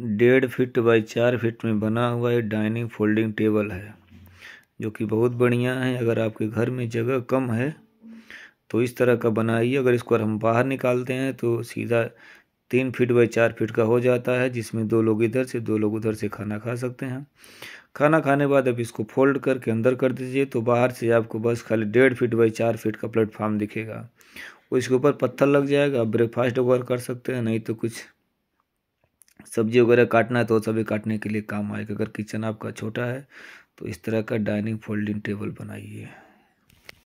डेढ़ fit by चार fit में बना हुआ ये डाइनिंग फोल्डिंग टेबल है जो कि बहुत बढ़िया है अगर आपके घर में जगह कम है तो इस तरह का बनाइए अगर इसको हम बाहर निकालते हैं तो सीधा तीन फीट बाई चार फीट का हो जाता है जिसमें दो लोग इधर से दो लोग उधर से खाना खा सकते हैं खाना खाने बाद अब इसको फोल्ड करके अंदर कर दीजिए तो बाहर से आपको बस खाली डेढ़ फीट बाई चार फीट का प्लेटफार्म दिखेगा उसके ऊपर पत्थर लग जाएगा आप ब्रेकफास्ट वगैरह कर सकते हैं नहीं तो कुछ सब्जी वगैरह काटना है तो सभी काटने के लिए काम आएगा अगर किचन आपका छोटा है तो इस तरह का डाइनिंग फोल्डिंग टेबल बनाइए